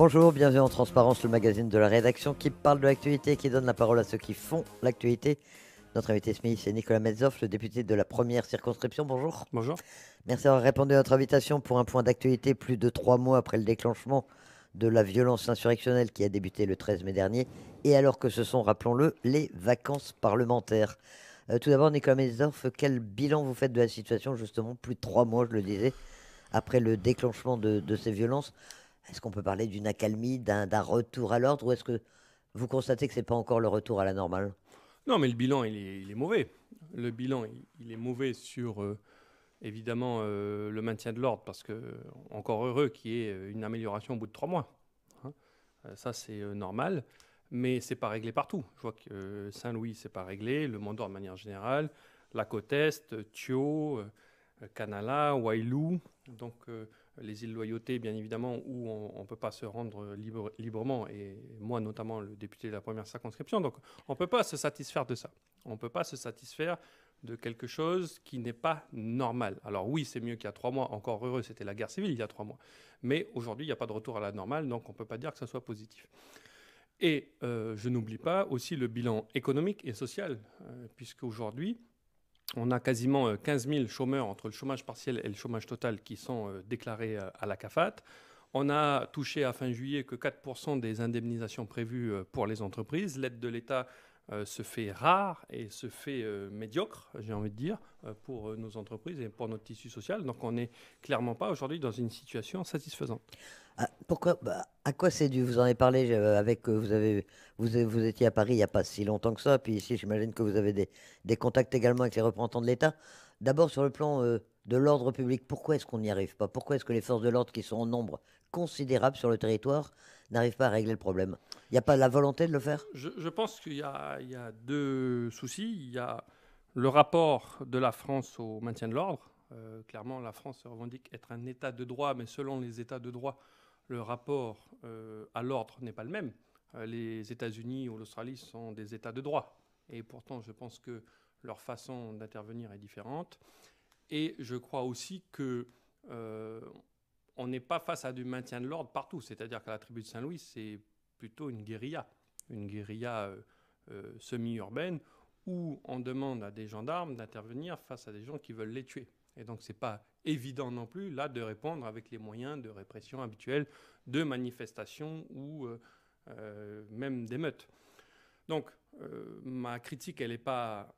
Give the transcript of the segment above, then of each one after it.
Bonjour, bienvenue en Transparence, le magazine de la rédaction qui parle de l'actualité et qui donne la parole à ceux qui font l'actualité. Notre invité Smith, c'est Nicolas Metzoff, le député de la première circonscription. Bonjour. Bonjour. Merci d'avoir répondu à notre invitation pour un point d'actualité plus de trois mois après le déclenchement de la violence insurrectionnelle qui a débuté le 13 mai dernier et alors que ce sont, rappelons-le, les vacances parlementaires. Euh, tout d'abord, Nicolas Metzoff, quel bilan vous faites de la situation justement plus de trois mois, je le disais, après le déclenchement de ces violences est-ce qu'on peut parler d'une accalmie, d'un retour à l'ordre, ou est-ce que vous constatez que ce n'est pas encore le retour à la normale Non, mais le bilan, il est, mauvais. Le bilan, il, est mauvais sur, euh, évidemment, euh, le maintien de l'ordre, parce que encore heureux qu'il y ait euh, une amélioration au bout de trois mois. Hein. ça, c'est normal, mais c'est pas réglé partout. Je vois que Saint-Louis, c'est pas réglé, le Mont d'Or de manière générale, la côte Est, Thio... Euh, Kanala, Wailou, donc euh, les îles Loyauté, bien évidemment, où on ne peut pas se rendre euh, librement, et moi notamment le député de la première circonscription. Donc on ne peut pas se satisfaire de ça. On ne peut pas se satisfaire de quelque chose qui n'est pas normal. Alors oui, c'est mieux qu'il y a trois mois, encore heureux, c'était la guerre civile il y a trois mois. Mais aujourd'hui, il n'y a pas de retour à la normale, donc on ne peut pas dire que ce soit positif. Et je n'oublie pas aussi le bilan économique et social, puisque aujourd'hui, on a quasiment 15 euh, 000 chômeurs entre le chômage partiel et le chômage total qui sont euh, déclarés euh, à la CAFAT. On a touché à fin juillet que 4% des indemnisations prévues pour les entreprises. L'aide de l'État euh, se fait rare et se fait euh, médiocre, j'ai envie de dire, euh, pour nos entreprises et pour notre tissu social. Donc on n'est clairement pas aujourd'hui dans une situation satisfaisante. Ah, pourquoi bah, À quoi c'est dû Vous en avez parlé avec vous vous, étiez à Paris il n'y a pas si longtemps que ça. Puis ici, j'imagine que vous avez des, contacts également avec les représentants de l'État. D'abord sur le plan de l'ordre public, pourquoi est-ce qu'on n'y arrive pas Pourquoi est-ce que les forces de l'ordre qui sont en nombre considérable sur le territoire n'arrive pas à régler le problème. Il n'y a pas la volonté de le faire je, pense qu'il y, a deux soucis. Il y a le rapport de la France au maintien de l'ordre. Euh, clairement, la France revendique être un État de droit, mais selon les États de droit, le rapport euh, à l'ordre n'est pas le même. Euh, les États-Unis ou l'Australie sont des États de droit. Et pourtant, je pense que leur façon d'intervenir est différente. Et je crois aussi que on n'est pas face à du maintien de l'ordre partout. C'est-à-dire que la tribu de Saint-Louis, c'est plutôt une guérilla, une guérilla euh, euh, semi-urbaine, où on demande à des gendarmes d'intervenir face à des gens qui veulent les tuer. Et donc, ce n'est pas évident non plus, là, de répondre avec les moyens de répression habituels de manifestations ou euh, même d'émeutes. Donc, ma critique, elle n'est pas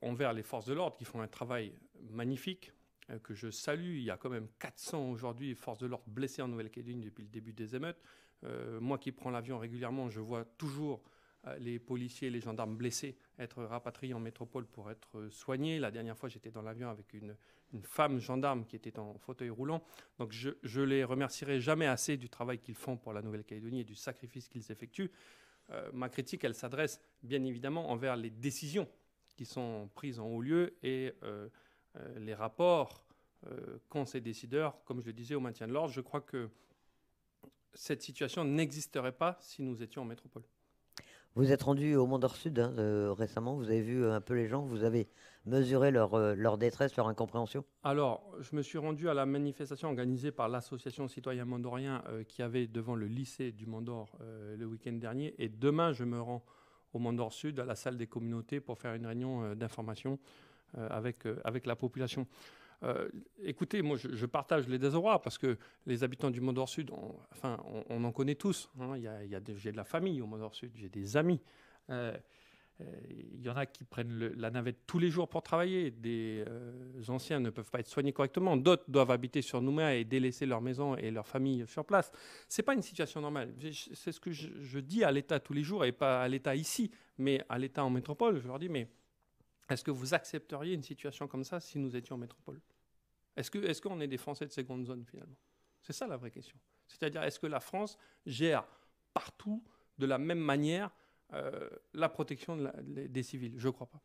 envers les forces de l'ordre qui font un travail magnifique, euh, que je salue. Il y a quand même 400 aujourd'hui forces de l'ordre blessées en Nouvelle-Calédonie depuis le début des émeutes. Euh, moi qui prends l'avion régulièrement, je vois toujours euh, les policiers et les gendarmes blessés être rapatriés en métropole pour être soignés. La dernière fois, j'étais dans l'avion avec une, femme gendarme qui était en fauteuil roulant. Donc je, je les remercierai jamais assez du travail qu'ils font pour la Nouvelle-Calédonie et du sacrifice qu'ils effectuent. ma critique, elle s'adresse bien évidemment envers les décisions qui sont prises en haut lieu et euh, les rapports euh, qu'ont ces décideurs, comme je le disais, au maintien de l'ordre, je crois que cette situation n'existerait pas si nous étions en métropole. Vous êtes rendu au Mondor Sud hein, récemment, vous avez vu euh, un peu les gens, vous avez mesuré leur, détresse, leur incompréhension Alors, je me suis rendu à la manifestation organisée par l'association citoyen Mondorien qui avait devant le lycée du Mont le week-end dernier. Et demain, je me rends au Mondor Sud, à la salle des communautés, pour faire une réunion d'information euh, avec, euh, avec la population. Euh, écoutez, moi, je, partage les désarrois parce que les habitants du Monde Sud, on, enfin, on, en connaît tous. Hein. Il y a, j'ai de la famille au Monde Sud, j'ai des amis. il y en a qui prennent la navette tous les jours pour travailler. Des anciens ne peuvent pas être soignés correctement. D'autres doivent habiter sur Nouméa et délaisser leur maison et leur famille sur place. C'est pas une situation normale. C'est ce que je, je dis à l'État tous les jours et pas à l'État ici, mais à l'État en métropole. Je leur dis, mais est-ce que vous accepteriez une situation comme ça si nous étions en métropole Est-ce qu'on est, des Français de seconde zone finalement C'est ça la vraie question. C'est-à-dire, est-ce que la France gère partout de la même manière euh, la protection des civils Je ne crois pas.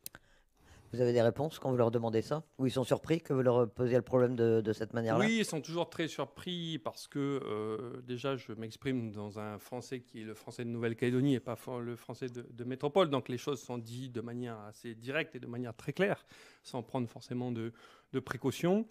Vous avez des réponses quand vous leur demandez ça Ou ils sont surpris que vous leur posiez le problème de, cette manière-là Oui, ils sont toujours très surpris parce que euh, déjà, je m'exprime dans un français qui est le français de Nouvelle-Calédonie et pas le français de, métropole. Donc les choses sont dites de manière assez directe et de manière très claire, sans prendre forcément de, précautions.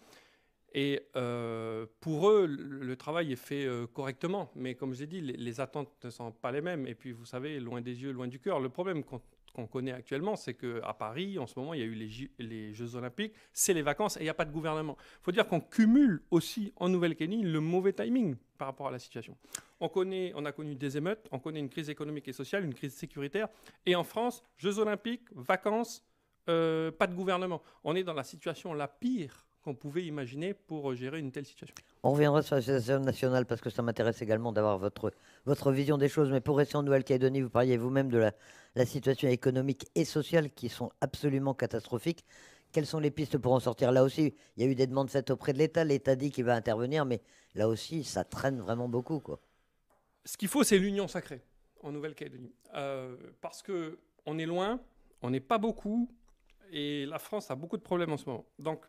Et euh, pour eux, le travail est fait euh, correctement. Mais comme je j'ai dit, les, attentes ne sont pas les mêmes. Et puis, vous savez, loin des yeux, loin du cœur. Le problème quand qu'on connaît actuellement, c'est qu'à Paris, en ce moment, il y a eu les, Jeux, Olympiques, c'est les vacances et il n'y a pas de gouvernement. Il faut dire qu'on cumule aussi en Nouvelle-Calédonie le mauvais timing par rapport à la situation. On, connaît, on a connu des émeutes, on connaît une crise économique et sociale, une crise sécuritaire. Et en France, Jeux Olympiques, vacances, euh, pas de gouvernement. On est dans la situation la pire on pouvait imaginer pour euh, gérer une telle situation. On reviendra sur la situation nationale parce que ça m'intéresse également d'avoir votre, votre vision des choses. Mais pour rester en Nouvelle-Calédonie, vous parliez vous-même de la, situation économique et sociale qui sont absolument catastrophiques. Quelles sont les pistes pour en sortir Là aussi, il y a eu des demandes faites auprès de l'État. L'État dit qu'il va intervenir, mais là aussi, ça traîne vraiment beaucoup. Quoi. Ce qu'il faut, c'est l'union sacrée en Nouvelle-Calédonie. Euh, parce que on est loin, on n'est pas beaucoup, et la France a beaucoup de problèmes en ce moment. Donc,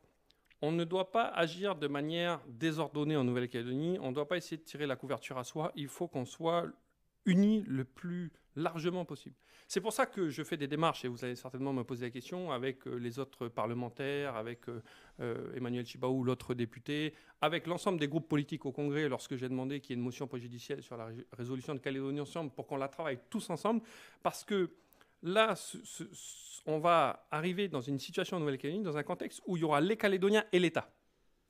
on ne doit pas agir de manière désordonnée en Nouvelle-Calédonie, on ne doit pas essayer de tirer la couverture à soi, il faut qu'on soit unis le plus largement possible. C'est pour ça que je fais des démarches, et vous allez certainement me poser la question, avec euh, les autres parlementaires, avec euh, euh, Emmanuel Chibaou, l'autre député, avec l'ensemble des groupes politiques au Congrès, lorsque j'ai demandé qu'il y ait une motion préjudicielle sur la résolution de Calédonie ensemble, pour qu'on la travaille tous ensemble, parce que là, on va arriver dans une situation en Nouvelle-Calédonie, dans un contexte où il y aura les Calédoniens et l'État.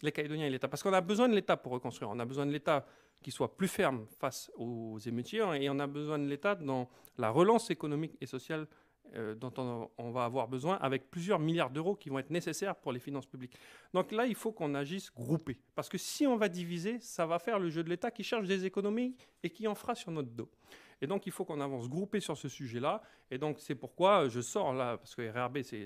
Les Calédoniens et l'État. Parce qu'on a besoin de l'État pour reconstruire. On a besoin de l'État qui soit plus ferme face aux émeutiers hein, et on a besoin de l'État dans la relance économique et sociale euh, dont on, on, va avoir besoin avec plusieurs milliards d'euros qui vont être nécessaires pour les finances publiques. Donc là, il faut qu'on agisse groupé. Parce que si on va diviser, ça va faire le jeu de l'État qui cherche des économies et qui en fera sur notre dos. Et donc, il faut qu'on avance groupé sur ce sujet-là. Et donc, c'est pourquoi euh, je sors là, parce que RRB, c'est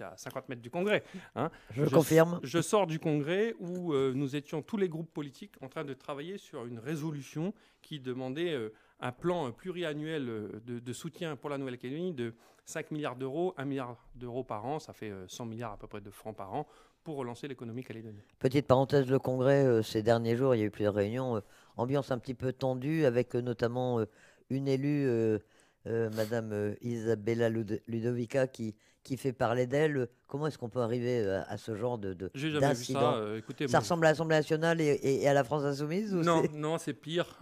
à 50 mètres du Congrès. Hein. Je, confirme. Je sors du Congrès où euh, nous étions tous les groupes politiques en train de travailler sur une résolution qui demandait euh, un plan pluriannuel de, soutien pour la Nouvelle-Calédonie de 5 milliards d'euros, 1 milliard d'euros par an, ça fait 100 milliards à peu près de francs par an, pour relancer l'économie calédonienne. Petite parenthèse, le Congrès, ces derniers jours, il y a eu plusieurs réunions, ambiance un petit peu tendue, avec notamment une élue, Mme euh, euh, Madame euh, Isabella Ludovica, qui, qui fait parler d'elle. Comment est-ce qu'on peut arriver à, ce genre de, d'incident ça. ça ressemble à l'Assemblée nationale et, à la France insoumise ou Non, c'est... non, c'est pire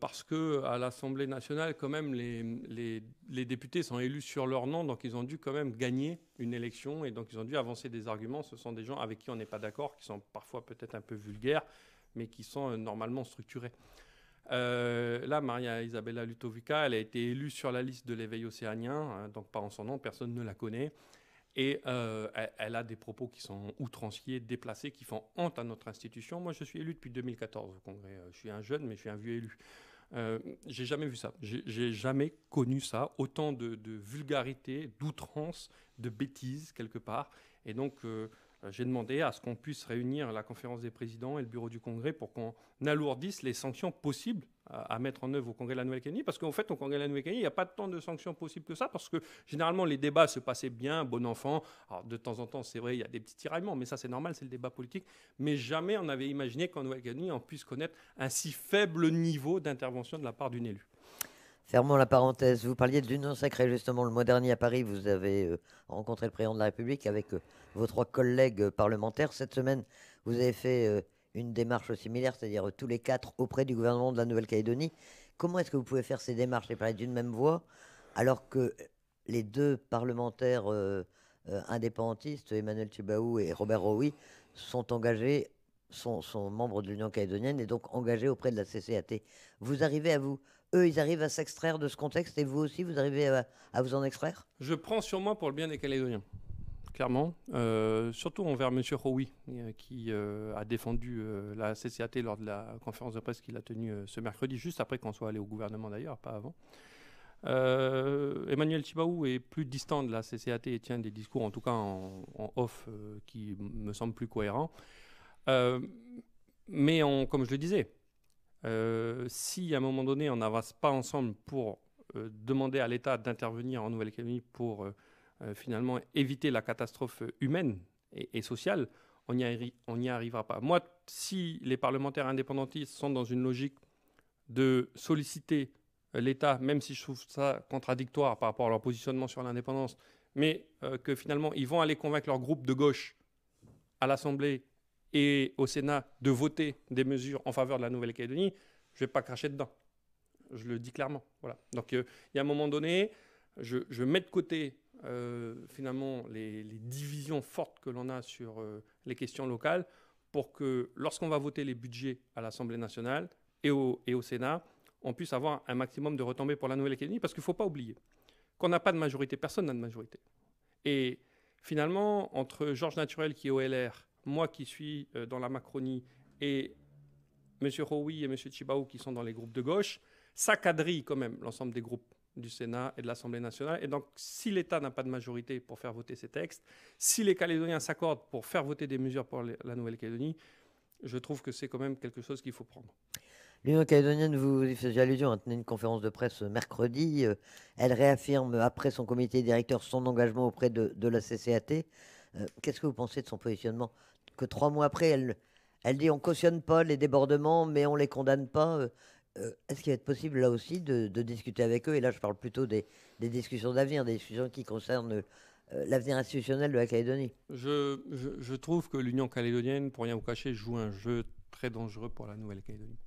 parce que à l'Assemblée nationale, quand même, les, les, les, députés sont élus sur leur nom, donc ils ont dû quand même gagner une élection et donc ils ont dû avancer des arguments. Ce sont des gens avec qui on n'est pas d'accord, qui sont parfois peut-être un peu vulgaires, mais qui sont normalement structurés. Euh, là, Maria Isabella Lutovica, elle a été élue sur la liste de l'éveil océanien, hein, donc pas en son nom, personne ne la connaît. Et euh, elle, a des propos qui sont outranciers, déplacés, qui font honte à notre institution. Moi, je suis élu depuis 2014 au Congrès. Euh, je suis un jeune, mais je suis un vieux élu. Euh, j'ai jamais vu ça. J'ai jamais connu ça. Autant de, vulgarité, d'outrance, de bêtises, quelque part. Et donc. Euh, j'ai demandé à ce qu'on puisse réunir la conférence des présidents et le bureau du Congrès pour qu'on alourdisse les sanctions possibles à, mettre en œuvre au Congrès de la Nouvelle-Calédonie, parce qu'en fait, au Congrès de la Nouvelle-Calédonie, il n'y a pas tant de sanctions possibles que ça, parce que généralement, les débats se passaient bien, bon enfant. de temps en temps, c'est vrai, il y a des petits tiraillements, mais ça, c'est normal, c'est le débat politique. Mais jamais on n'avait imaginé qu'en Nouvelle-Calédonie, on puisse connaître un si faible niveau d'intervention de la part d'une élue. Fermons la parenthèse. Vous parliez de l'Union sacrée, justement, le mois dernier à Paris. Vous avez euh, rencontré le président de la République avec euh, vos trois collègues euh, parlementaires. Cette semaine, vous avez fait une démarche similaire, c'est-à-dire tous les quatre auprès du gouvernement de la Nouvelle-Calédonie. Comment est-ce que vous pouvez faire ces démarches et parler d'une même voix alors que les deux parlementaires indépendantistes, Emmanuel Tubaou et Robert Rowy, sont engagés sont, membres de l'Union calédonienne et donc engagés auprès de la CCAT. Vous arrivez à vous eux, ils arrivent à s'extraire de ce contexte et vous aussi, vous arrivez à, vous en extraire Je prends sur moi pour le bien des Calédoniens, clairement. Euh, surtout envers M. Howie, euh, qui euh, a défendu la CCAT lors de la conférence de presse qu'il a tenue ce mercredi, juste après qu'on soit allé au gouvernement d'ailleurs, pas avant. Emmanuel Chibaou est plus distant de la CCAT et tient des discours, en tout cas en, off, qui me semblent plus cohérents. mais comme je le disais, euh, si à un moment donné on n'avance pas ensemble pour euh, demander à l'État d'intervenir en Nouvelle-Calédonie pour euh, finalement éviter la catastrophe humaine et, sociale, on n'y arrivera pas. Moi, si les parlementaires indépendantistes sont dans une logique de solliciter l'État, même si je trouve ça contradictoire par rapport à leur positionnement sur l'indépendance, mais que finalement ils vont aller convaincre leur groupe de gauche à l'Assemblée et au Sénat de voter des mesures en faveur de la Nouvelle-Calédonie, je vais pas cracher dedans. Je le dis clairement. Voilà. Donc, euh, il y a un moment donné, je, mets de côté euh, finalement les, divisions fortes que l'on a sur euh, les questions locales pour que lorsqu'on va voter les budgets à l'Assemblée nationale et au, Sénat, on puisse avoir un maximum de retombées pour la Nouvelle-Calédonie, parce qu'il ne faut pas oublier qu'on n'a pas de majorité, personne n'a de majorité. Et finalement, entre Georges Naturel qui est au LR, moi qui suis dans la Macronie et M. Houy et M. Chibaou qui sont dans les groupes de gauche, ça quadrille quand même l'ensemble des groupes du Sénat et de l'Assemblée nationale. Et donc, si l'État n'a pas de majorité pour faire voter ces textes, si les Calédoniens s'accordent pour faire voter des mesures pour la Nouvelle-Calédonie, je trouve que c'est quand même quelque chose qu'il faut prendre. L'Union calédonienne, vous y faisiez allusion, a hein, tenu une conférence de presse euh, mercredi. Euh, elle réaffirme, euh, après son comité directeur, son engagement auprès de, de la CCAT. Qu'est-ce que vous pensez de son positionnement Que trois mois après, elle, elle dit on cautionne pas les débordements, mais on les condamne pas. Euh, euh, est-ce qu'il va être possible là aussi de, discuter avec eux Et là, je parle plutôt des, discussions d'avenir, des discussions qui concernent euh, l'avenir institutionnel de la Calédonie. Je, trouve que l'Union calédonienne, pour rien vous cacher, joue un jeu très dangereux pour la Nouvelle-Calédonie.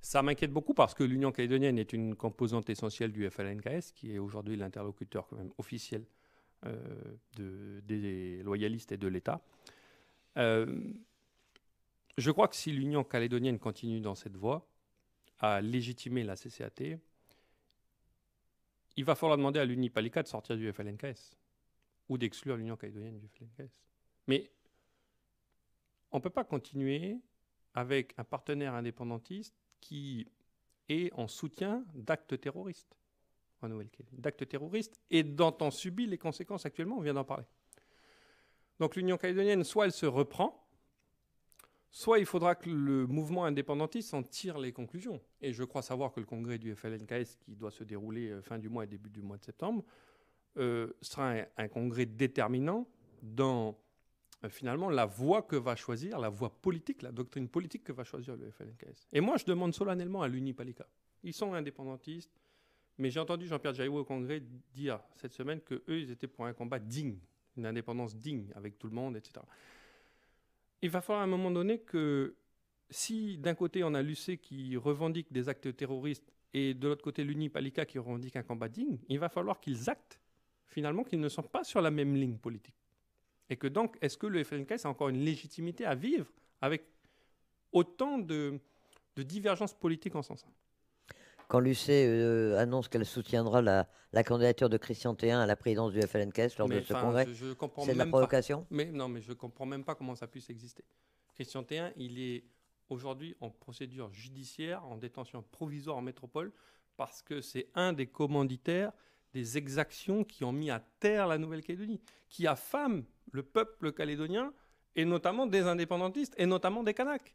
Ça m'inquiète beaucoup parce que l'Union calédonienne est une composante essentielle du FLNKS, qui est aujourd'hui l'interlocuteur officiel des loyalistes et de l'État. Je crois que si l'Union calédonienne continue dans cette voie, à légitimer la CCAT, il va falloir demander à l'Unipalica de sortir du FLNKS ou d'exclure l'Union calédonienne du FLNKS. Mais on ne peut pas continuer avec un partenaire indépendantiste qui est en soutien d'actes terroristes d'actes terroristes et dont on subit les conséquences actuellement, on vient d'en parler. Donc l'Union calédonienne, soit elle se reprend, Soit il faudra que le mouvement indépendantiste en tire les conclusions. Et je crois savoir que le congrès du FLNKS, qui doit se dérouler euh, fin du mois et début du mois de septembre, euh, sera un, congrès déterminant dans euh, finalement la voie que va choisir, la voie politique, la doctrine politique que va choisir le FLNKS. Et moi, je demande solennellement à l'UNIPALICA. Ils sont indépendantistes, mais j'ai entendu Jean-Pierre Jaillot au congrès dire cette semaine que eux, ils étaient pour un combat digne, une indépendance digne avec tout le monde, etc il va falloir à un moment donné que si d'un côté on a l'UC qui revendique des actes terroristes et de l'autre côté l'UNIPALICA qui revendique un combat digne, il va falloir qu'ils actent finalement qu'ils ne sont pas sur la même ligne politique. Et que donc, est-ce que le FNK a encore une légitimité à vivre avec autant de, divergences politiques en sens quand l'UCE euh, annonce qu'elle soutiendra la, candidature de Christian Théin à la présidence du FLNKS lors de ce congrès, c'est de la provocation mais, Non, mais je ne comprends même pas comment ça puisse exister. Christian Théin, il est aujourd'hui en procédure judiciaire, en détention provisoire en métropole, parce que c'est un des commanditaires des exactions qui ont mis à terre la Nouvelle-Calédonie, qui affame le peuple calédonien, et notamment des indépendantistes, et notamment des Kanaks.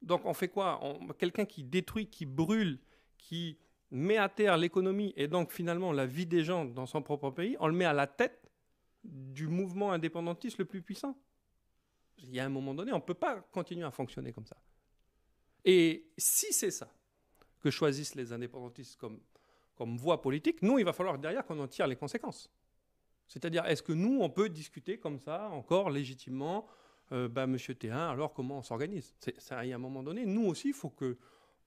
Donc on fait quoi Quelqu'un qui détruit, qui brûle, qui met à terre l'économie et donc finalement la vie des gens dans son propre pays, on le met à la tête du mouvement indépendantiste le plus puissant. Il y a un moment donné, on ne peut pas continuer à fonctionner comme ça. Et si c'est ça que choisissent les indépendantistes comme, comme voie politique, nous, il va falloir derrière qu'on en tire les conséquences. C'est-à-dire, est-ce que nous, on peut discuter comme ça encore légitimement euh, bah, Monsieur Théin, alors comment on s'organise Il y a un moment donné, nous aussi, il faut que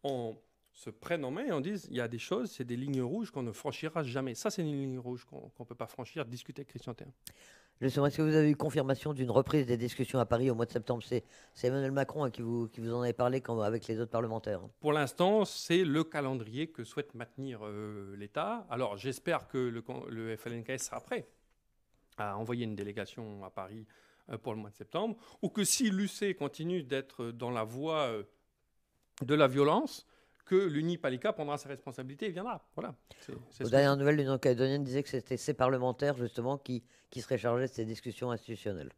on, se prennent en main et on dise il y a des choses, c'est des lignes rouges qu'on ne franchira jamais. Ça, c'est une ligne rouge qu'on ne peut pas franchir, discuter avec Christian Terre. Justement, est-ce que vous avez eu confirmation d'une reprise des discussions à Paris au mois de septembre C'est Emmanuel Macron hein, qui, vous, qui vous en avait parlé quand, avec les autres parlementaires. Hein. Pour l'instant, c'est le calendrier que souhaite maintenir euh, l'État. Alors, j'espère que le, le, FLNKS sera prêt à envoyer une délégation à Paris euh, pour le mois de septembre, ou que si l'UC continue d'être dans la voie euh, de la violence, que l'UNIPALICA prendra ses responsabilités et viendra. Voilà. La nouvelle, l'Union calédonienne disait que c'était ses parlementaires, justement, qui, qui seraient chargés de ces discussions institutionnelles.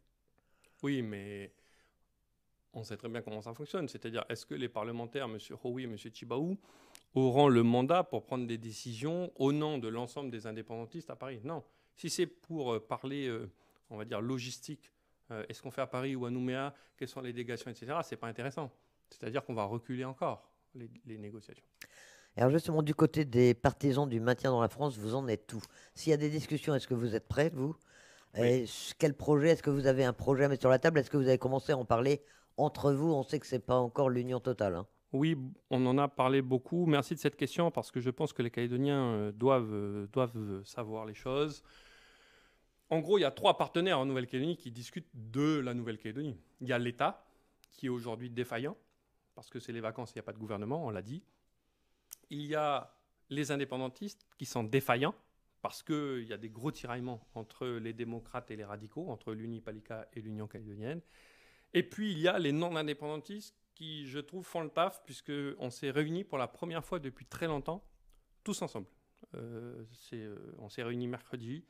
Oui, mais on sait très bien comment ça fonctionne. C'est-à-dire, est-ce que les parlementaires, M. Howie et M. Chibaou, auront le mandat pour prendre des décisions au nom de l'ensemble des indépendantistes à Paris Non. Si c'est pour euh, parler, euh, on va dire, logistique, euh, est-ce qu'on fait à Paris ou à Nouméa Quelles sont les délégations, etc. ce n'est pas intéressant. C'est-à-dire qu'on va reculer encore les, négociations. Alors justement, du côté des partisans du maintien dans la France, vous en êtes où S'il y a des discussions, est-ce que vous êtes prêts, vous Quel projet Est-ce que vous avez un projet à mettre sur la table Est-ce que vous avez commencé à en parler entre vous On sait que ce n'est pas encore l'union totale. Hein. Oui, on en a parlé beaucoup. Merci de cette question parce que je pense que les Calédoniens euh, doivent, euh, doivent euh, savoir les choses. En gros, il y a trois partenaires en Nouvelle-Calédonie qui discutent de la Nouvelle-Calédonie. Il y a l'État, qui est aujourd'hui défaillant, parce que c'est les vacances, il n'y a pas de gouvernement, on l'a dit. Il y a les indépendantistes qui sont défaillants, parce qu'il y a des gros tiraillements entre les démocrates et les radicaux, entre l'Unipalika et l'Union calédonienne. Et puis il y a les non-indépendantistes qui, je trouve, font le taf, puisqu'on s'est réunis pour la première fois depuis très longtemps, tous ensemble. Euh, euh, on s'est réunis mercredi.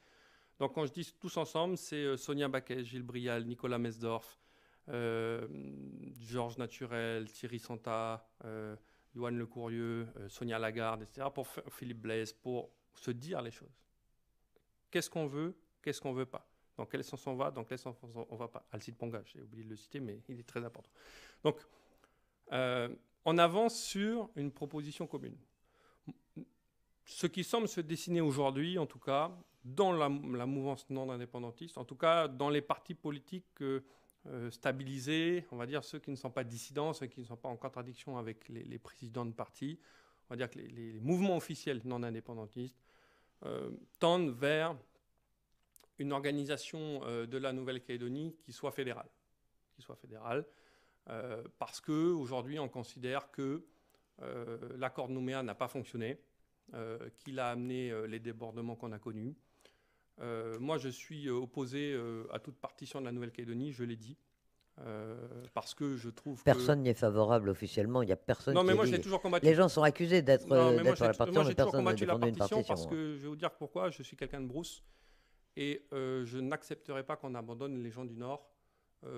Donc quand je dis tous ensemble, c'est euh, Sonia Baquet, Gilles Brial, Nicolas Mesdorf, euh, Georges Naturel, Thierry Santa, Johan euh, Le Courrieux, euh, Sonia Lagarde, etc., pour Philippe Blaise, pour se dire les choses. Qu'est-ce qu'on veut, qu'est-ce qu'on ne veut pas Dans quel sens on va, dans quel sens on ne va pas Alcide Pongage, j'ai oublié de le citer, mais il est très important. Donc, euh, on avance sur une proposition commune. Ce qui semble se dessiner aujourd'hui, en tout cas, dans la, mouvance non indépendantiste, en tout cas dans les partis politiques que euh, stabiliser, on va dire, ceux qui ne sont pas dissidents, ceux qui ne sont pas en contradiction avec les, présidents de parti, on va dire que les, mouvements officiels non indépendantistes euh, tendent vers une organisation euh, de la Nouvelle-Calédonie qui soit fédérale, qui soit parce que aujourd'hui on considère que l'accord de Nouméa n'a pas fonctionné, qu'il a amené les débordements qu'on a connus, euh, moi, je suis euh, opposé euh, à toute partition de la Nouvelle-Calédonie, je l'ai dit. parce que je trouve personne n'y est favorable officiellement. Il n'y a personne. Non, mais moi, j'ai toujours combattu. Les gens sont accusés d'être à la partition, moi, j'ai toujours combattu la partition parce que je vais vous dire pourquoi. Je suis quelqu'un de brousse et je n'accepterai pas qu'on abandonne les gens du Nord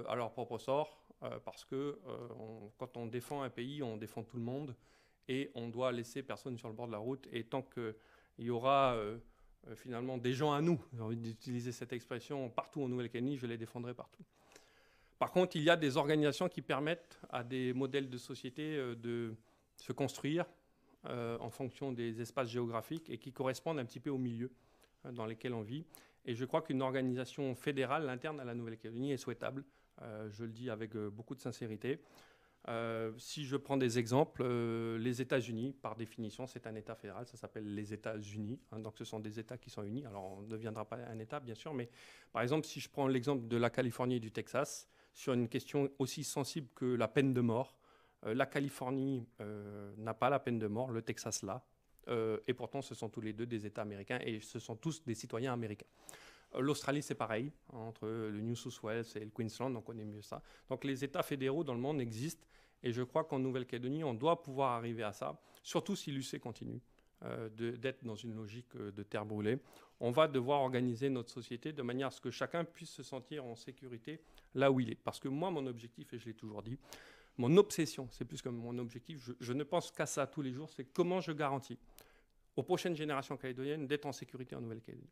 à leur propre sort parce que quand on défend un pays, on défend tout le monde et on doit laisser personne sur le bord de la route. Et tant qu'il y aura euh, finalement des gens à nous. J'ai envie d'utiliser cette expression partout en Nouvelle-Calédonie, je les défendrai partout. Par contre, il y a des organisations qui permettent à des modèles de société euh, de se construire euh, en fonction des espaces géographiques et qui correspondent un petit peu au milieu dans lequel on vit. Et je crois qu'une organisation fédérale interne à la Nouvelle-Calédonie est souhaitable. je le dis avec beaucoup de sincérité. Euh, si je prends des exemples, euh, les États-Unis, par définition, c'est un État fédéral, ça s'appelle les États-Unis. Hein, donc ce sont des États qui sont unis. Alors on ne deviendra pas un État, bien sûr, mais par exemple, si je prends l'exemple de la Californie et du Texas, sur une question aussi sensible que la peine de mort, euh, la Californie n'a pas la peine de mort, le Texas l'a. et pourtant, ce sont tous les deux des États américains et ce sont tous des citoyens américains. Euh, L'Australie, c'est pareil, hein, entre le New South Wales et le Queensland, on connaît mieux ça. Donc les États fédéraux dans le monde existent, et je crois qu'en Nouvelle-Calédonie, on doit pouvoir arriver à ça, surtout si l'UC continue euh, d'être dans une logique euh, de terre brûlée. On va devoir organiser notre société de manière à ce que chacun puisse se sentir en sécurité là où il est. Parce que moi, mon objectif, et je l'ai toujours dit, mon obsession, c'est plus que mon objectif, je ne pense qu'à ça tous les jours, c'est comment je garantis aux prochaines générations calédoniennes d'être en sécurité en Nouvelle-Calédonie.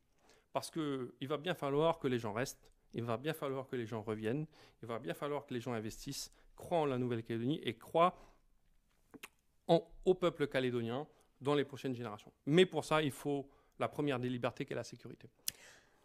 Parce qu'il va bien falloir que les gens restent, il va bien falloir que les gens reviennent, il va bien falloir que les gens investissent, croient en la Nouvelle-Calédonie et croient au peuple calédonien dans les prochaines générations. Mais pour ça, il faut la première des libertés qu'est la sécurité.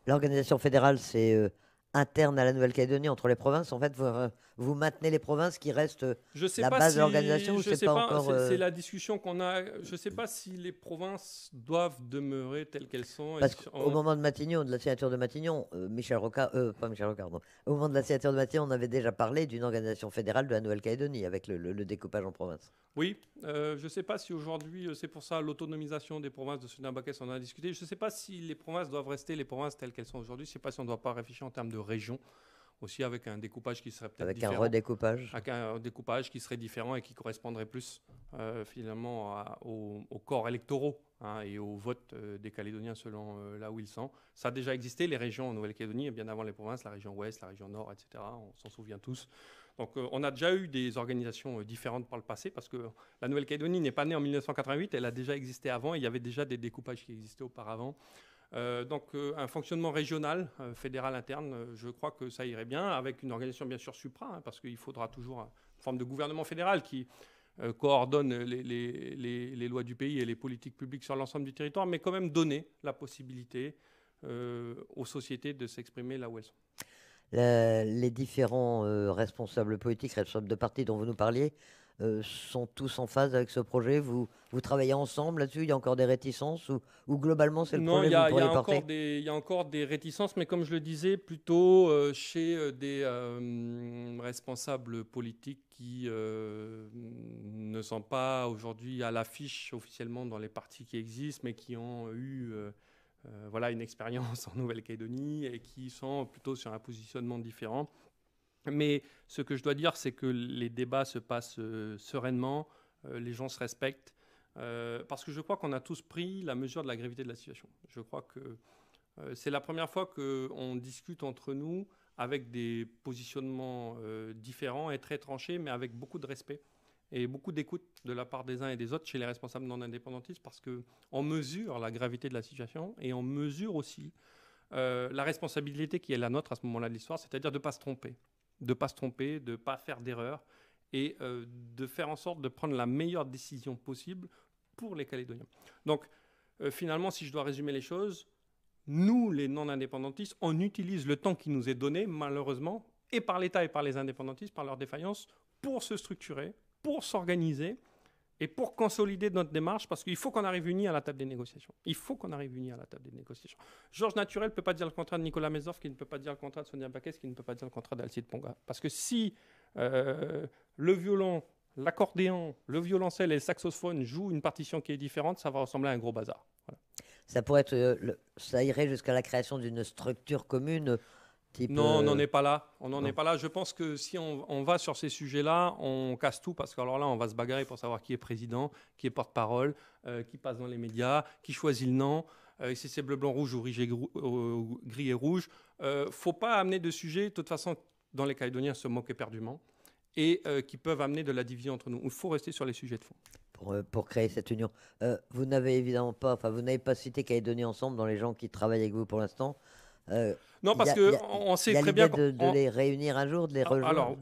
L'organisation fédérale c'est... Euh, interne à la Nouvelle-Calédonie entre les provinces. En fait, vous, euh, vous, maintenez les provinces qui restent euh, la base de l'organisation. sais pas, encore. Euh, c'est la discussion qu'on a. Je ne sais pas si les provinces doivent demeurer telles qu'elles sont. au moment de Matignon, de la signature de Matignon, Michel Rocard, pas Michel Rocard, Au moment de la signature de Matignon, on avait déjà parlé d'une organisation fédérale de la Nouvelle-Calédonie avec le, découpage en provinces. Oui, je ne sais pas si aujourd'hui, c'est pour ça l'autonomisation des provinces de sud Sudambaquès, on en a discuté. Je ne sais pas si les provinces doivent rester les provinces telles qu'elles sont aujourd'hui. Je ne sais pas si on ne doit pas réfléchir en termes de régions aussi avec un découpage qui serait peut-être avec un redécoupage avec un découpage qui serait différent et qui correspondrait plus euh, finalement aux, corps électoraux hein, et au vote euh, des Calédoniens selon euh, là où ils sont. Ça a déjà existé les régions en Nouvelle-Calédonie bien avant les provinces, la région Ouest, la région Nord, etc. On s'en souvient tous. Donc on a déjà eu des organisations différentes par le passé parce que la Nouvelle-Calédonie n'est pas née en 1988, elle a déjà existé avant et il y avait déjà des découpages qui existaient auparavant. Euh, donc euh, un fonctionnement régional, euh, fédéral interne, je crois que ça irait bien, avec une organisation bien sûr supra, hein, parce qu'il faudra toujours une forme de gouvernement fédéral qui coordonne les, lois du pays et les politiques publiques sur l'ensemble du territoire, mais quand même donner la possibilité aux sociétés de s'exprimer là où elles sont. les différents responsables politiques, responsables de partis dont vous nous parliez, euh, sont tous en phase avec ce projet vous, travaillez ensemble là-dessus Il y a encore des réticences ou, globalement c'est le non, que Il y a encore des réticences, mais comme je le disais, plutôt euh, chez euh, des mm, responsables politiques qui mm, ne sont pas aujourd'hui à l'affiche officiellement dans les partis qui existent, mais qui ont eu... voilà une expérience en Nouvelle-Calédonie et qui sont plutôt sur un positionnement différent. Mais ce que je dois dire, c'est que les débats se passent euh, sereinement, euh, les gens se respectent, euh, parce que je crois qu'on a tous pris la mesure de la gravité de la situation. Je crois que c'est la première fois qu'on discute entre nous avec des positionnements différents et très tranchés, mais avec beaucoup de respect et beaucoup d'écoute de la part des uns et des autres chez les responsables non indépendantistes, parce qu'on mesure la gravité de la situation et on mesure aussi la responsabilité qui est la nôtre à ce moment-là de l'histoire, c'est-à-dire de ne pas se tromper de ne pas se tromper, de ne pas faire d'erreur et euh, de faire en sorte de prendre la meilleure décision possible pour les Calédoniens. Donc, euh, finalement, si je dois résumer les choses, nous, les non-indépendantistes, on utilise le temps qui nous est donné, malheureusement, et par l'État et par les indépendantistes, par leur défaillance, pour se structurer, pour s'organiser et pour consolider notre démarche, parce qu'il faut qu'on arrive unis à la table des négociations. Il faut qu'on arrive unis à la table des négociations. Georges Naturel ne peut pas dire le contrat de Nicolas Mezov, qui ne peut pas dire le contrat de Sonia Baquez, qui ne peut pas dire le contrat d'Alcide Ponga. Parce que si euh, le violon, l'accordéon, le violoncelle et le saxophone jouent une partition qui est différente, ça va ressembler à un gros bazar. Ça pourrait être, euh, ça irait jusqu'à la création d'une structure commune non, on n'en est pas là. On n'en est pas là. Je pense que si on, va sur ces sujets-là, on casse tout parce que alors là, on va se bagarrer pour savoir qui est président, qui est porte-parole, euh, qui passe dans les médias, qui choisit le nom. si euh, c'est bleu, blanc, rouge ou gris et rouge. ne euh, faut pas amener de sujets, de toute façon, dans les Calédoniens se moquent éperdument et qui peuvent amener de la division entre nous. Il faut rester sur les sujets de fond. Pour, créer cette union. vous n'avez évidemment pas, enfin, vous n'avez pas cité Calédoniens ensemble dans les gens qui travaillent avec vous pour l'instant. Euh, non, parce qu'on sait très bien. De, de les réunir un jour, de les ah, rejoindre. Alors,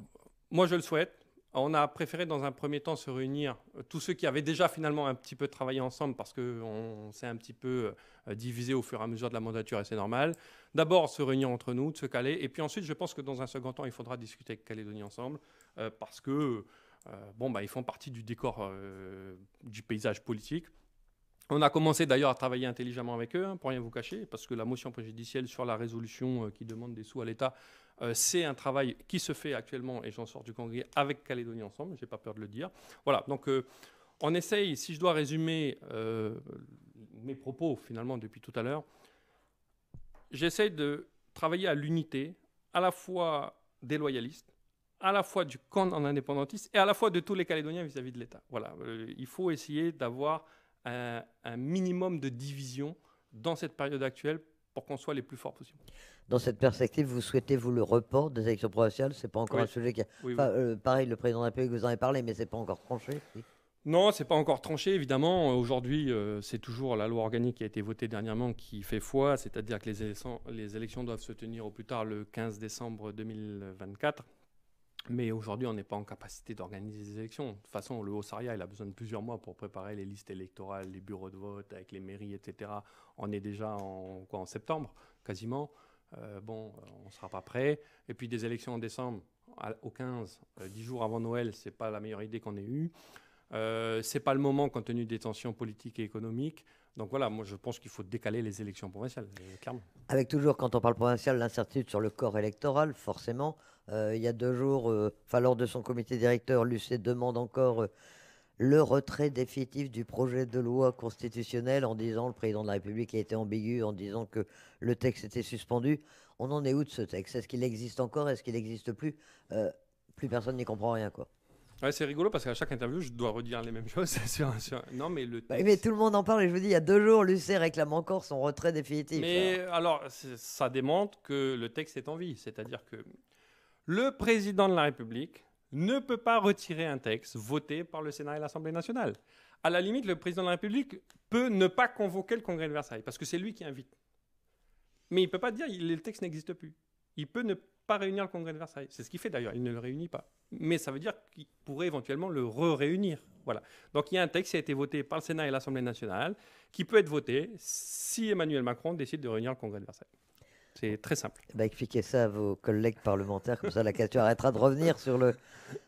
moi, je le souhaite. On a préféré dans un premier temps se réunir euh, tous ceux qui avaient déjà finalement un petit peu travaillé ensemble parce qu'on s'est un petit peu euh, divisé au fur et à mesure de la mandature et c'est normal. D'abord se réunir entre nous, de se caler et puis ensuite je pense que dans un second temps il faudra discuter avec Calédonie ensemble parce que bon bah ils font partie du décor du paysage politique. On a commencé d'ailleurs à travailler intelligemment avec eux, hein, pour rien vous cacher, parce que la motion préjudicielle sur la résolution euh, qui demande des sous à l'État, euh, c'est un travail qui se fait actuellement, et j'en sors du congrès avec Calédonie Ensemble, je n'ai pas peur de le dire. Voilà, donc euh, on essaye, si je dois résumer mes propos finalement depuis tout à l'heure, j'essaye de travailler à l'unité, à la fois des loyalistes, à la fois du camp en indépendantiste et à la fois de tous les Calédoniens vis à -vis de l'État. Voilà, il faut essayer d'avoir un, minimum de division dans cette période actuelle pour qu'on soit les plus forts possible. Dans cette perspective, vous souhaitez-vous le report des élections provinciales C'est pas encore un sujet qui. Euh, pareil, le président de la République vous en avez parlé, mais c'est pas encore tranché. Non, c'est pas encore tranché, évidemment. Aujourd'hui, euh, c'est toujours la loi organique qui a été votée dernièrement qui fait foi, c'est-à-dire que les, les élections doivent se tenir au plus tard le 15 décembre 2024. Mais aujourd'hui, on n'est pas en capacité d'organiser des élections. De toute façon, le Haut-Saria, il a besoin de plusieurs mois pour préparer les listes électorales, les bureaux de vote, avec les mairies, etc. On est déjà en, quoi, en septembre, quasiment. Euh, bon, euh, on ne sera pas prêt. Et puis des élections en décembre, au 15, 10 euh, jours avant Noël, ce n'est pas la meilleure idée qu'on ait eue. Euh, ce n'est pas le moment compte tenu des tensions politiques et économiques. Donc voilà, moi je pense qu'il faut décaler les élections provinciales, clairement. Avec toujours, quand on parle provincial, l'incertitude sur le corps électoral, forcément. Euh, il y a deux jours, euh, lors de son comité directeur, Lucet demande encore euh, le retrait définitif du projet de loi constitutionnelle en disant le président de la République a été ambigu, en disant que le texte était suspendu. On en est où de ce texte Est-ce qu'il existe encore Est-ce qu'il n'existe plus Plus personne n'y comprend rien, quoi. c'est rigolo parce qu'à chaque interview, je dois redire les mêmes choses. Non, mais bah, mais tout le monde en parle et je vous dis, il y a deux jours, Lucet réclame encore son retrait définitif. Mais alors ça démontre que le texte est en vie. C'est-à-dire que le président de la République ne peut pas retirer un texte voté par le Sénat et l'Assemblée nationale. À la limite, le président de la République peut ne pas convoquer le Congrès de Versailles, parce que c'est lui qui invite. Mais il ne peut pas dire que le texte n'existe plus. Il peut ne pas réunir le Congrès de Versailles. C'est ce qu'il fait d'ailleurs, il ne le réunit pas. Mais ça veut dire qu'il pourrait éventuellement le re-réunir. Voilà. Donc il y a un texte qui a été voté par le Sénat et l'Assemblée nationale, qui peut être voté si Emmanuel Macron décide de réunir le Congrès de Versailles. C'est très simple. Eh ben, expliquez ça à vos collègues parlementaires, comme ça la question arrêtera de revenir sur, le,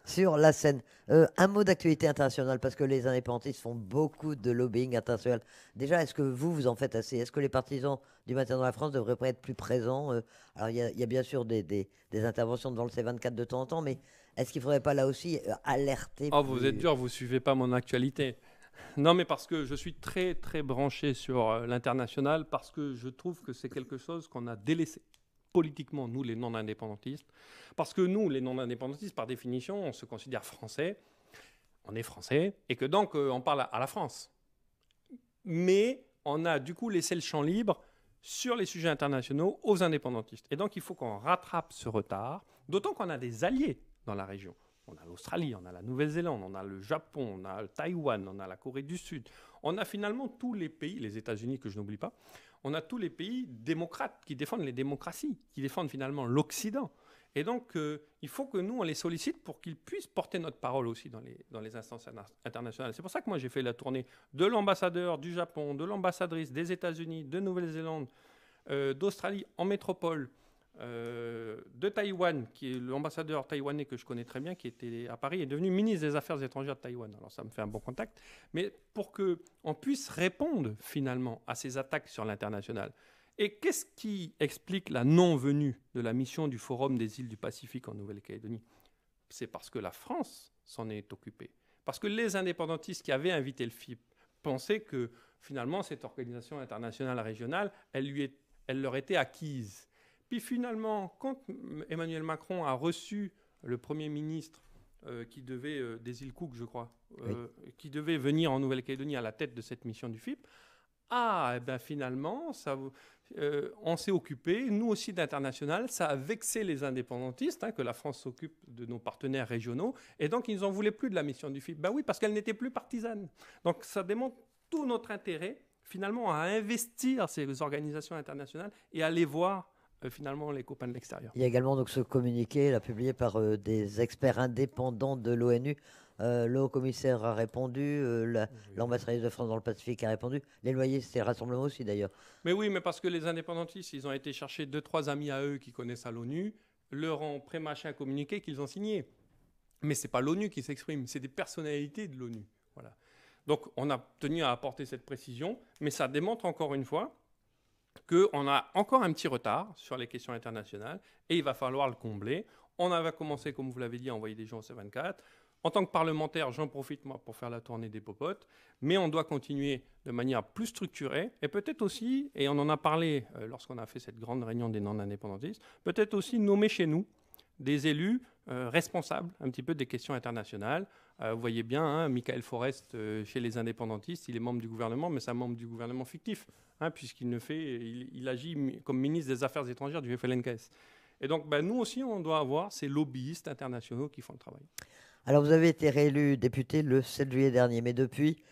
sur la scène. Euh, un mot d'actualité internationale, parce que les indépendantistes font beaucoup de lobbying international. Déjà, est-ce que vous, vous en faites assez Est-ce que les partisans du maintien dans la France devraient être plus présents euh? Alors, il y, a bien sûr des, des, interventions devant le C24 de temps en temps, mais est-ce qu'il ne faudrait pas là aussi euh, alerter Oh, vous êtes dur, vous ne suivez pas mon actualité. Non, mais parce que je suis très, très branché sur euh, l'international, parce que je trouve que c'est quelque chose qu'on a délaissé politiquement, nous, les non-indépendantistes. Parce que nous, les non-indépendantistes, par définition, on se considère français, on est français, et que donc euh, on parle à la France. Mais on a du coup laissé le champ libre sur les sujets internationaux aux indépendantistes. Et donc il faut qu'on rattrape ce retard, d'autant qu'on a des alliés dans la région. On a l'Australie, on a la Nouvelle-Zélande, on a le Japon, on a le Taïwan, on a la Corée du Sud. On a finalement tous les pays, les États-Unis que je n'oublie pas, on a tous les pays démocrates qui défendent les démocraties, qui défendent finalement l'Occident. Et donc, euh, il faut que nous, on les sollicite pour qu'ils puissent porter notre parole aussi dans les, instances internationales. C'est pour ça que moi, j'ai fait la tournée de l'ambassadeur du Japon, de l'ambassadrice des États-Unis, de Nouvelle-Zélande, euh, d'Australie en métropole de Taïwan, qui est l'ambassadeur taïwanais que je connais très bien, qui était à Paris, est devenu ministre des Affaires étrangères de Taïwan. Alors ça me fait un bon contact. Mais pour que on puisse répondre finalement à ces attaques sur l'international. Et qu'est-ce qui explique la non-venue de la mission du Forum des îles du Pacifique en Nouvelle-Calédonie C'est parce que la France s'en est occupée. Parce que les indépendantistes qui avaient invité le FIP pensaient que finalement cette organisation internationale régionale, elle leur était acquise puis finalement, quand Emmanuel Macron a reçu le Premier ministre euh, qui devait, euh, des îles Cook, je crois, euh, qui devait venir en Nouvelle-Calédonie à la tête de cette mission du FIP, ah, eh ben finalement, ça, on s'est occupé, nous aussi d'international, ça a vexé les indépendantistes, hein, que la France s'occupe de nos partenaires régionaux, et donc ils n'en voulaient plus de la mission du FIP. Ben oui, parce qu'elle n'était plus partisane. Donc ça démontre tout notre intérêt, finalement, à investir ces organisations internationales et à les voir euh, finalement les copains de l'extérieur. Il y a également donc ce communiqué, publié par euh, des experts indépendants de l'ONU. Euh, le haut-commissaire a répondu, l'ambassadeur de France dans le Pacifique a répondu. Les loyers, c'est rassemblement aussi d'ailleurs. Mais oui, mais parce que les indépendantistes, ils ont été chercher deux, trois amis à eux qui connaissent à l'ONU, leur ont prémâché un communiqué qu'ils ont signé. Mais c'est pas l'ONU qui s'exprime, c'est des personnalités de l'ONU. Voilà. Donc on a tenu à apporter cette précision, mais ça démontre encore une fois qu'on a encore un petit retard sur les questions internationales et il va falloir le combler. On avait commencé, comme vous l'avez dit, à envoyer des gens au C24. En tant que parlementaire, j'en profite moi pour faire la tournée des popotes, mais on doit continuer de manière plus structurée et peut-être aussi, et on en a parlé euh, lorsqu'on a fait cette grande réunion des non-indépendantistes, peut-être aussi nommer chez nous des élus euh, responsables un petit peu des questions internationales. Euh, vous voyez bien, hein, Michael Forest, euh, chez les indépendantistes, il est membre du gouvernement, mais c'est un membre du gouvernement fictif, hein, puisqu'il ne fait, il, agit comme ministre des Affaires étrangères du FLNKS. Et donc, ben, nous aussi, on doit avoir ces lobbyistes internationaux qui font le travail. Alors, vous avez été réélu député le 7 juillet dernier, mais depuis,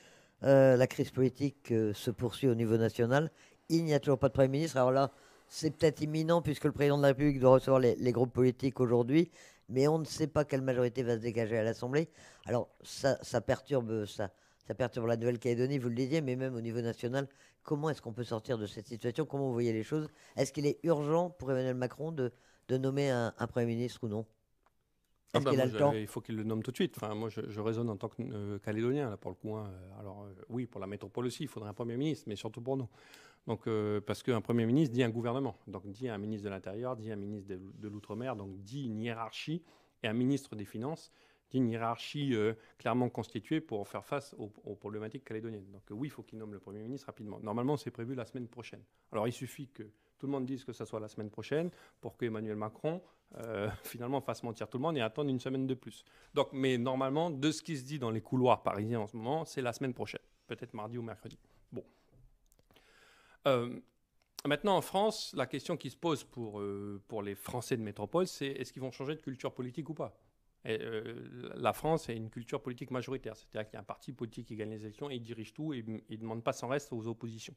euh, la crise politique se poursuit au niveau national. Il n'y a toujours pas de Premier ministre. Alors là, c'est peut-être imminent, puisque le président de la République doit recevoir les, les groupes politiques aujourd'hui mais on ne sait pas quelle majorité va se dégager à l'Assemblée. Alors ça, perturbe ça. perturbe la Nouvelle-Calédonie, vous le disiez, mais même au niveau national, comment est-ce qu'on peut sortir de cette situation Comment vous voyez les choses Est-ce qu'il est urgent pour Emmanuel Macron de, nommer un, Premier ministre ou non ah bah il, a le temps il faut qu'il le nomme tout de suite. moi, je, raisonne en tant que euh, Calédonien, là, pour le coup. Hein. Alors, euh, oui, pour la métropole aussi, il faudrait un Premier ministre, mais surtout pour nous. Donc, euh, parce qu'un Premier ministre dit un gouvernement, donc dit un ministre de l'Intérieur, dit un ministre de, l'Outre-mer, donc dit une hiérarchie, et un ministre des Finances dit une hiérarchie euh, clairement constituée pour faire face aux, problématiques calédoniennes. Donc euh, oui, il faut qu'il nomme le Premier ministre rapidement. Normalement, c'est prévu la semaine prochaine. Alors il suffit que tout le monde dise que ça soit la semaine prochaine pour que Emmanuel Macron finalement fasse mentir tout le monde et attendre une semaine de plus. Donc, mais normalement, de ce qui se dit dans les couloirs parisiens en ce moment, c'est la semaine prochaine, peut-être mardi ou mercredi. Euh, maintenant, en France, la question qui se pose pour, euh, pour les Français de métropole, c'est est-ce qu'ils vont changer de culture politique ou pas euh, La France est une culture politique majoritaire, c'est-à-dire qu'il y a un parti politique qui gagne les élections et il dirige tout et il ne demande pas sans reste aux oppositions.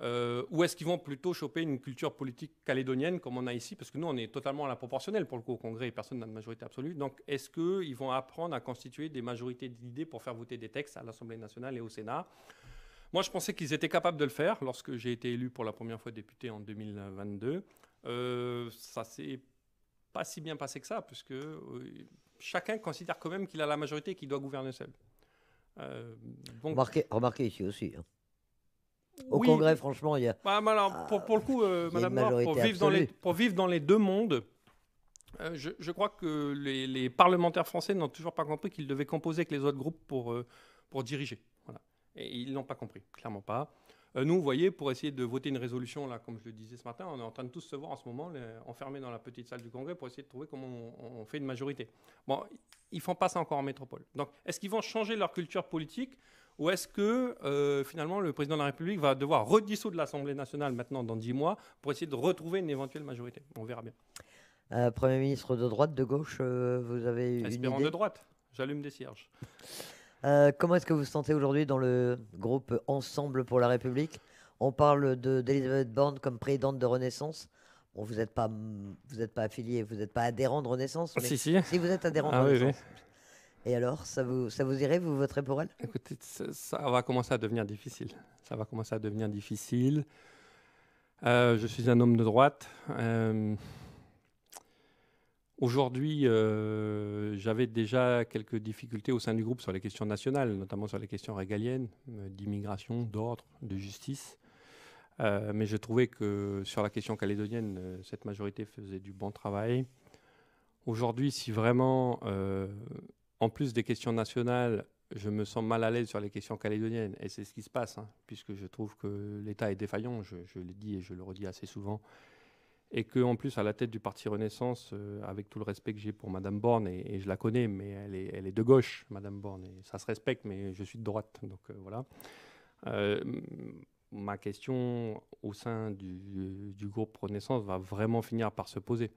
ou est-ce qu'ils vont plutôt choper une culture politique calédonienne comme on a ici Parce que nous, on est totalement à la proportionnelle pour le coup au Congrès, personne n'a de majorité absolue. Donc, est-ce qu'ils vont apprendre à constituer des majorités d'idées pour faire voter des textes à l'Assemblée nationale et au Sénat moi, je pensais qu'ils étaient capables de le faire lorsque j'ai été élu pour la première fois député en 2022. Euh, ça s'est pas si bien passé que ça, puisque euh, chacun considère quand même qu'il a la majorité et qu'il doit gouverner seul. Euh, remarquez, ici aussi. Hein. Au Congrès, franchement, il y a. alors, bah, ah, pour, le coup, euh, Madame pour vivre, dans les, pour vivre dans les deux mondes, je, crois que les, les parlementaires français n'ont toujours pas compris qu'ils devaient composer avec les autres groupes pour, pour diriger. Et ils n'ont pas compris, clairement pas. Euh, nous, vous voyez, pour essayer de voter une résolution, là, comme je le disais ce matin, on est en train de tous se voir en ce moment, enfermés dans la petite salle du Congrès, pour essayer de trouver comment on, fait une majorité. Bon, ils font pas ça encore en métropole. Donc, est-ce qu'ils vont changer leur culture politique ou est-ce que euh, finalement le président de la République va devoir redissoudre l'Assemblée nationale maintenant dans dix mois pour essayer de retrouver une éventuelle majorité On verra bien. Euh, Premier ministre de droite, de gauche, vous avez Espérons une idée de droite, j'allume des cierges. Euh, comment est-ce que vous vous sentez aujourd'hui dans le groupe Ensemble pour la République On parle de- d'Elisabeth Borne comme présidente de Renaissance. Bon, vous n'êtes pas, vous êtes pas affilié, vous n'êtes pas adhérent de Renaissance. Ah, si, Si, si. vous êtes adhérent ah de Et alors, ça vous, ça vous irait Vous voterez pour elle Écoutez, ça, va commencer à devenir difficile. Ça va commencer à devenir difficile. Euh, je suis un homme de droite. Euh, Aujourd'hui, euh, j'avais déjà quelques difficultés au sein du groupe sur les questions nationales, notamment sur les questions régaliennes, euh, d'immigration, d'ordre, de justice. Euh, mais je trouvais que sur la question calédonienne, cette majorité faisait du bon travail. Aujourd'hui, si vraiment, en plus des questions nationales, je me sens mal à l'aise sur les questions calédoniennes, et c'est ce qui se passe, hein, puisque je trouve que l'État est défaillant, je, je l'ai dit et je le redis assez souvent, et que en plus à la tête du parti Renaissance, euh, avec tout le respect que j'ai pour Madame Borne, et, je la connais, mais elle est, elle est de gauche, Madame Borne, et ça se respecte, mais je suis de droite, donc euh, voilà. Euh, ma question au sein du, du, groupe Renaissance va vraiment finir par se poser.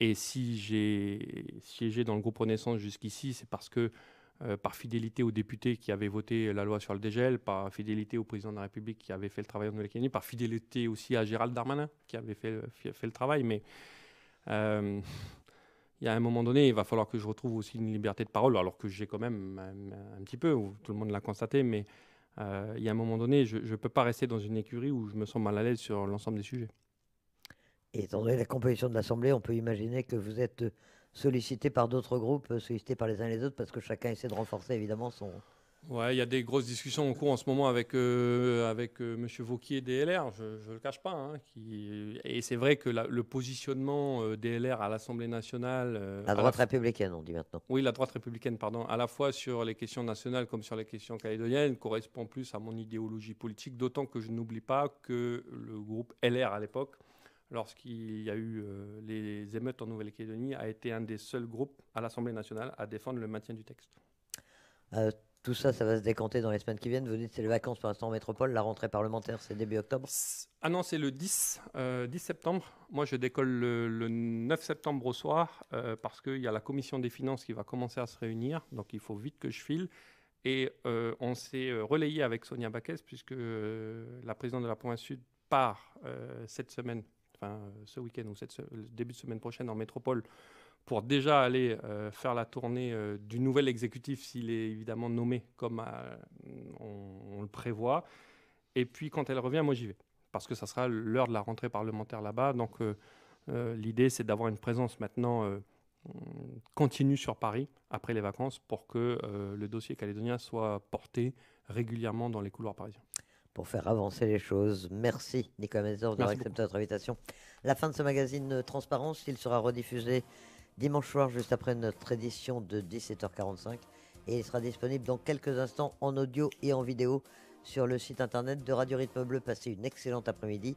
et si j'ai siégé dans le groupe Renaissance jusqu'ici, c'est parce que euh, par fidélité aux députés qui avaient voté la loi sur le dégel, par fidélité au président de la République qui avait fait le travail en nouvelle par fidélité aussi à Gérald Darmanin qui avait fait, le travail. Mais euh, il y a un moment donné, il va falloir que je retrouve aussi une liberté de parole, alors que j'ai quand même un, petit peu, tout le monde l'a constaté, mais euh, il y a un moment donné, je ne peux pas rester dans une écurie où je me sens mal à l'aise sur l'ensemble des sujets. Et étant donné la composition de l'Assemblée, on peut imaginer que vous êtes sollicité par d'autres groupes, euh, sollicité par les uns et les autres, parce que chacun essaie de renforcer évidemment son. Ouais, il y a des grosses discussions en cours en ce moment avec, euh, avec euh, Monsieur M. Vauquier DLR, je ne le cache pas. Hein, qui... Et c'est vrai que le positionnement des LR à l'Assemblée nationale. la droite républicaine, on dit maintenant. Oui, la droite républicaine, pardon, à la fois sur les questions nationales comme sur les questions calédoniennes, correspond plus à mon idéologie politique, d'autant que je n'oublie pas que le groupe LR à l'époque lorsqu'il y a eu euh, les émeutes en Nouvelle-Calédonie, a été un des seuls groupes à l'Assemblée nationale à défendre le maintien du texte. Euh, tout ça, ça va se décanter dans les semaines qui viennent. Vous dites c'est les vacances pour l'instant en métropole, la rentrée parlementaire c'est début octobre Ah non, c'est le 10, euh, septembre. Moi je décolle le, 9 septembre au soir parce qu'il y a la commission des finances qui va commencer à se réunir, donc il faut vite que je file. Et on s'est relayé avec Sonia Baquez puisque la présidente de la province sud part cette semaine euh, ce week-end ou cette, début de semaine prochaine en métropole pour déjà aller euh, faire la tournée euh, du nouvel exécutif s'il est évidemment nommé comme on, on, le prévoit. Et puis quand elle revient, moi j'y vais, parce que ça sera l'heure de la rentrée parlementaire là-bas. Donc l'idée c'est d'avoir une présence maintenant continue sur Paris après les vacances pour que le dossier calédonien soit porté régulièrement dans les couloirs parisiens pour faire avancer les choses. Merci Nicolas Mézor, d'avoir accepté notre invitation. La fin de ce magazine euh, Transparence, il sera rediffusé dimanche soir juste après notre édition de 17h45 et il sera disponible dans quelques instants en audio et en vidéo sur le site internet de Radio Rythme Bleu. Passez une excellente après-midi